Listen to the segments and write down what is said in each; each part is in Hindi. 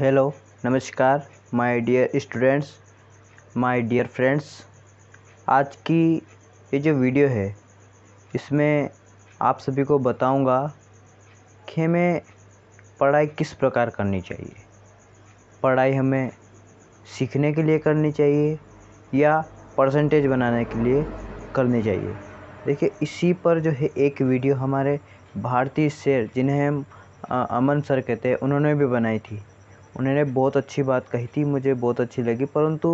हेलो नमस्कार my dear students my dear friends आज की ये जो वीडियो है इसमें आप सभी को बताऊंगा कि हमें पढ़ाई किस प्रकार करनी चाहिए पढ़ाई हमें सीखने के लिए करनी चाहिए या परसेंटेज बनाने के लिए करनी चाहिए देखिए इसी पर जो है एक वीडियो हमारे भारतीय शेर जिन्हें हम अमन सर कहते हैं उन्होंने भी बनाई थी उन्होंने बहुत अच्छी बात कही थी मुझे बहुत अच्छी लगी परंतु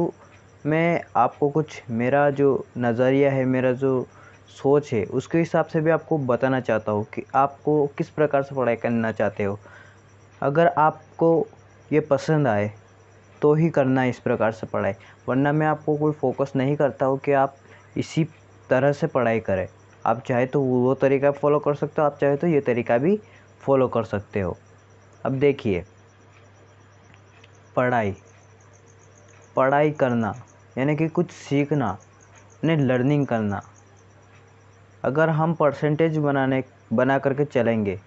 मैं आपको कुछ मेरा जो नज़रिया है मेरा जो सोच है उसके हिसाब से भी आपको बताना चाहता हूँ कि आपको किस प्रकार से पढ़ाई करना चाहते हो अगर आपको ये पसंद आए तो ही करना है इस प्रकार से पढ़ाई वरना मैं आपको कोई फोकस नहीं करता हूँ कि आप इसी तरह से पढ़ाई करें आप चाहे तो वो तरीका फॉलो कर सकते हो आप चाहे तो ये तरीका भी फॉलो कर सकते हो अब देखिए पढ़ाई पढ़ाई करना यानी कि कुछ सीखना यानी लर्निंग करना अगर हम परसेंटेज बनाने बना करके चलेंगे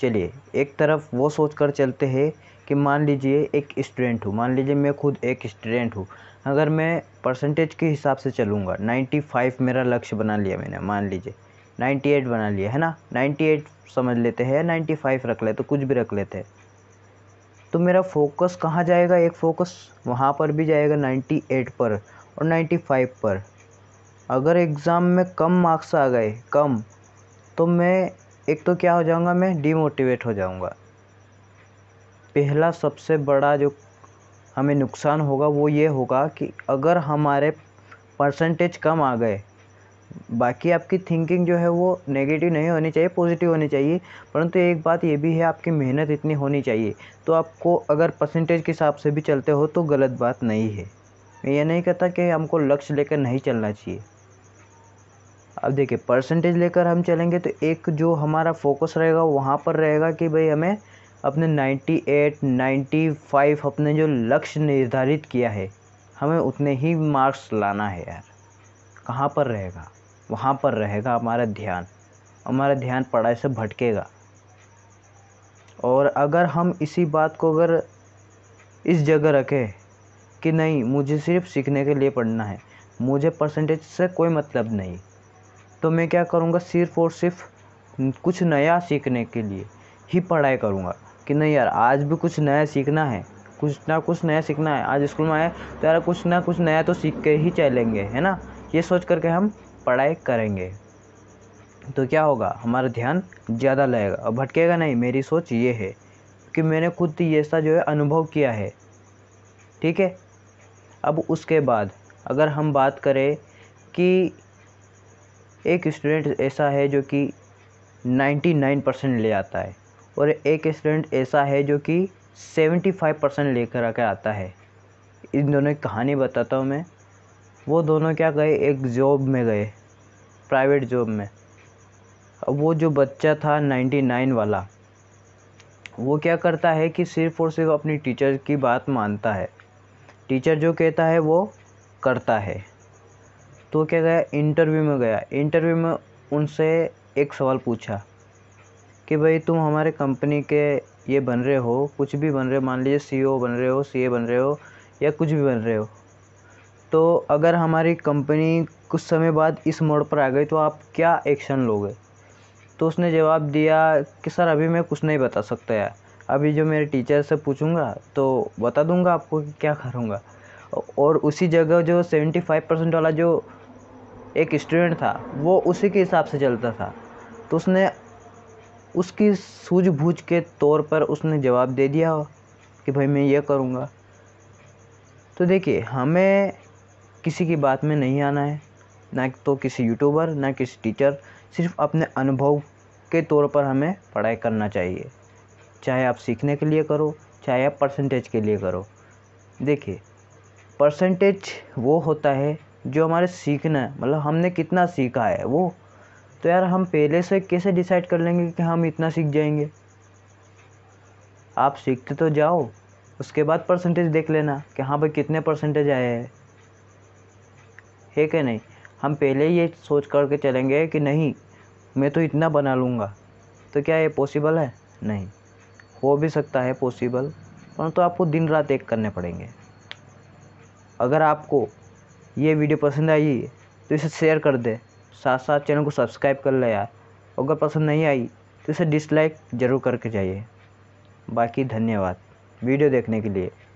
चलिए एक तरफ वो सोच कर चलते हैं कि मान लीजिए एक स्टूडेंट हूँ मान लीजिए मैं खुद एक स्टूडेंट हूँ अगर मैं परसेंटेज के हिसाब से चलूँगा नाइन्टी फाइव मेरा लक्ष्य बना लिया मैंने मान लीजिए नाइन्टी एट बना लिया है ना नाइन्टी एट समझ लेते हैं नाइन्टी फाइव रख लेते तो कुछ भी रख लेते हैं तो मेरा फोकस कहाँ जाएगा एक फोकस वहाँ पर भी जाएगा 98 पर और 95 पर अगर एग्ज़ाम में कम मार्क्स आ गए कम तो मैं एक तो क्या हो जाऊँगा मैं डीमोटिवेट हो जाऊँगा पहला सबसे बड़ा जो हमें नुकसान होगा वो ये होगा कि अगर हमारे परसेंटेज कम आ गए बाकी आपकी थिंकिंग जो है वो नेगेटिव नहीं होनी चाहिए पॉजिटिव होनी चाहिए परंतु एक बात ये भी है आपकी मेहनत इतनी होनी चाहिए तो आपको अगर परसेंटेज के हिसाब से भी चलते हो तो गलत बात नहीं है मैं ये नहीं कहता कि हमको लक्ष्य लेकर नहीं चलना चाहिए अब देखिए परसेंटेज लेकर हम चलेंगे तो एक जो हमारा फोकस रहेगा वहाँ पर रहेगा कि भाई हमें अपने नाइन्टी एट नाइन्टी फाइव अपने जो लक्ष्य निर्धारित किया है हमें उतने ही मार्क्स लाना है यार कहाँ पर रहेगा वहाँ पर रहेगा हमारा ध्यान हमारा ध्यान पढ़ाई से भटकेगा और अगर हम इसी बात को अगर इस जगह रखें कि नहीं मुझे सिर्फ सीखने के लिए पढ़ना है मुझे परसेंटेज से कोई मतलब नहीं तो मैं क्या करूँगा सिर्फ और सिर्फ कुछ नया सीखने के लिए ही पढ़ाई करूँगा कि नहीं यार आज भी कुछ नया सीखना है कुछ ना कुछ नया सीखना है आज स्कूल में आए तो यार कुछ ना कुछ नया तो सीख के ही चलेंगे है ना ये सोच करके हम पढ़ाई करेंगे तो क्या होगा हमारा ध्यान ज़्यादा लगेगा और भटकेगा नहीं मेरी सोच ये है कि मैंने खुद ये सा जो है अनुभव किया है ठीक है अब उसके बाद अगर हम बात करें कि एक स्टूडेंट ऐसा है जो कि 99 परसेंट ले आता है और एक स्टूडेंट ऐसा है जो कि 75 परसेंट लेकर आकर आता है इन दोनों की कहानी बताता हूँ मैं वो दोनों क्या गए एक जॉब में गए प्राइवेट जॉब में अब वो जो बच्चा था नाइन्टी नाइन वाला वो क्या करता है कि सिर्फ़ और सिर्फ अपनी टीचर की बात मानता है टीचर जो कहता है वो करता है तो क्या गया इंटरव्यू में गया इंटरव्यू में उनसे एक सवाल पूछा कि भाई तुम हमारे कंपनी के ये बन रहे हो कुछ भी बन रहे हो मान लीजिए सीईओ e बन रहे हो सीए बन रहे हो या कुछ भी बन रहे हो तो अगर हमारी कंपनी कुछ समय बाद इस मोड़ पर आ गई तो आप क्या एक्शन लोगे तो उसने जवाब दिया कि सर अभी मैं कुछ नहीं बता सकता यार अभी जो मेरे टीचर से पूछूंगा तो बता दूंगा आपको कि क्या करूँगा और उसी जगह जो सेवेंटी फाइव परसेंट वाला जो एक स्टूडेंट था वो उसी के हिसाब से चलता था तो उसने उसकी सूझबूझ के तौर पर उसने जवाब दे दिया कि भाई मैं ये करूँगा तो देखिए हमें किसी की बात में नहीं आना है ना तो किसी यूट्यूबर ना किसी टीचर सिर्फ अपने अनुभव के तौर पर हमें पढ़ाई करना चाहिए चाहे आप सीखने के लिए करो चाहे आप परसेंटेज के लिए करो देखिए परसेंटेज वो होता है जो हमारे सीखना है मतलब हमने कितना सीखा है वो तो यार हम पहले से कैसे डिसाइड कर लेंगे कि हम इतना सीख जाएंगे आप सीखते तो जाओ उसके बाद परसेंटेज देख लेना कि हाँ भाई कितने परसेंटेज आए हैं है कि नहीं हम पहले ये सोच करके चलेंगे कि नहीं मैं तो इतना बना लूँगा तो क्या ये पॉसिबल है नहीं हो भी सकता है पॉसिबल परंतु तो आपको दिन रात एक करने पड़ेंगे अगर आपको ये वीडियो पसंद आई तो इसे शेयर कर दे साथ साथ चैनल को सब्सक्राइब कर ले यार अगर पसंद नहीं आई तो इसे डिसलाइक ज़रूर करके जाइए बाकी धन्यवाद वीडियो देखने के लिए